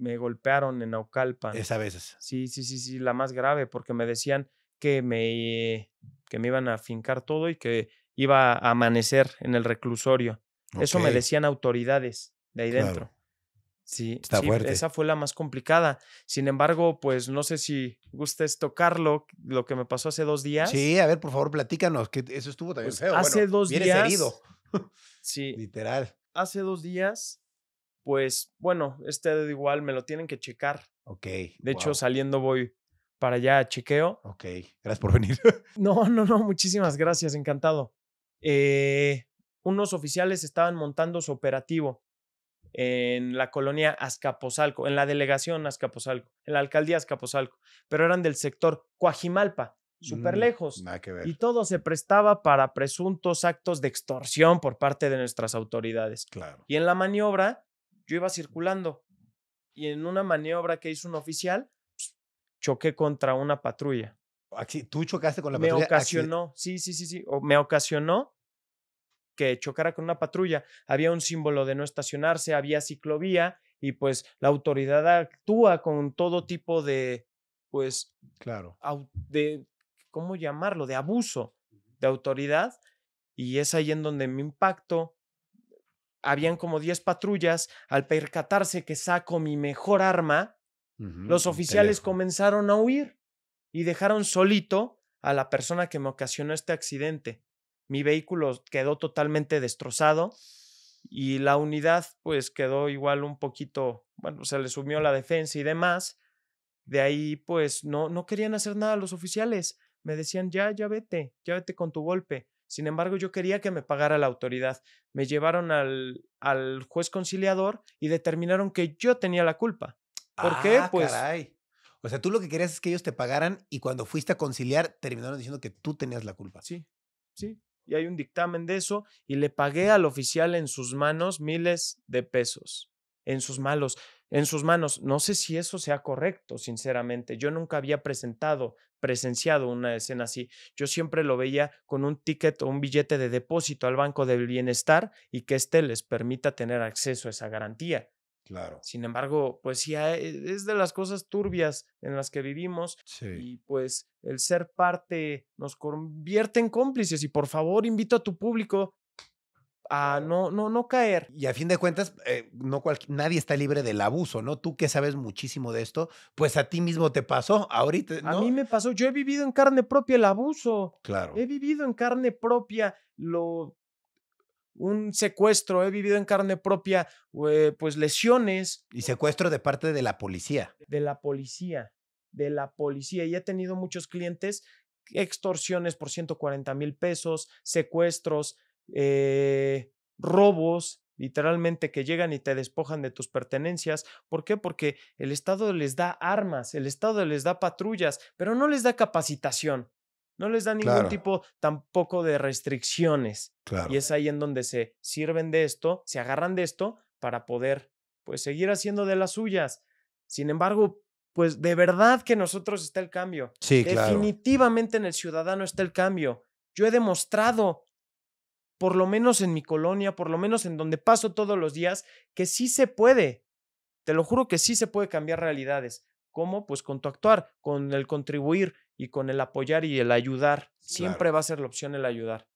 me golpearon en Aucalpa. Esa a veces. Sí, sí, sí, sí, la más grave, porque me decían que me, que me iban a fincar todo y que iba a amanecer en el reclusorio. Eso me decían autoridades de ahí dentro. Sí, Está esa fue la más complicada. Sin embargo, pues no sé si gustes tocarlo, lo que me pasó hace dos días. Sí, a ver, por favor, platícanos, que eso estuvo también pues, feo. Hace dos días. herido. sí. Literal. Hace dos días pues bueno, este de igual me lo tienen que checar. Ok. De hecho, saliendo voy para allá a chequeo. Ok, gracias por venir. no, no, no, muchísimas gracias, encantado. Eh, unos oficiales estaban montando su operativo en la colonia Azcapozalco, en la delegación Azcapozalco, en la alcaldía Azcapozalco, pero eran del sector Coajimalpa, mm, súper lejos. que Y todo se prestaba para presuntos actos de extorsión por parte de nuestras autoridades. Claro. Y en la maniobra yo iba circulando y en una maniobra que hizo un oficial, pues, choqué contra una patrulla. ¿Tú chocaste con la patrulla? Me ocasionó, sí, sí, sí, sí, me ocasionó que chocara con una patrulla. Había un símbolo de no estacionarse, había ciclovía y pues la autoridad actúa con todo tipo de, pues, claro. De, ¿cómo llamarlo? De abuso de autoridad y es ahí en donde me impacto, habían como 10 patrullas, al percatarse que saco mi mejor arma, los oficiales comenzaron a huir y dejaron solito a la persona que me ocasionó este accidente. Mi vehículo quedó totalmente destrozado y la unidad pues quedó igual un poquito, bueno, se le sumió la defensa y demás. De ahí pues no, no querían hacer nada los oficiales. Me decían, ya, ya vete, ya vete con tu golpe. Sin embargo, yo quería que me pagara la autoridad. Me llevaron al, al juez conciliador y determinaron que yo tenía la culpa. ¿Por qué? Ah, pues. Caray. O sea, tú lo que querías es que ellos te pagaran y cuando fuiste a conciliar terminaron diciendo que tú tenías la culpa. Sí, sí. Y hay un dictamen de eso y le pagué al oficial en sus manos miles de pesos, en sus malos en sus manos. No sé si eso sea correcto, sinceramente. Yo nunca había presentado, presenciado una escena así. Yo siempre lo veía con un ticket o un billete de depósito al Banco del Bienestar y que éste les permita tener acceso a esa garantía. Claro. Sin embargo, pues sí, ah, e, es de las cosas turbias en las que vivimos y pues el ser parte nos convierte en cómplices y por favor invito a tu público a no, no, no caer. Y a fin de cuentas, eh, no nadie está libre del abuso, ¿no? Tú que sabes muchísimo de esto, pues a ti mismo te pasó ahorita. A mí me pasó, yo he vivido en carne propia el abuso. Claro. He vivido en carne propia lo un secuestro, he vivido en carne propia, eh, pues lesiones. Y secuestro de parte de la policía. De la policía, de la policía. Y he tenido muchos clientes, extorsiones por 140 mil pesos, secuestros, eh, robos, literalmente que llegan y te despojan de tus pertenencias. ¿Por qué? Porque el Estado les da armas, el Estado les da patrullas, pero no les da capacitación, no les da ningún tipo tampoco de restricciones. Y es ahí en donde se sirven de esto, se agarran de esto para poder pues seguir haciendo de las suyas. Sin embargo, pues de verdad que nosotros está el cambio. Definitivamente en el ciudadano está el cambio. Yo he demostrado por lo menos en mi colonia, por lo menos en donde paso todos los días, que sí se puede. Te lo juro que sí se puede cambiar realidades. ¿Cómo? Pues con tu actuar, con el contribuir y con el apoyar y el ayudar. Siempre va a ser la opción el ayudar.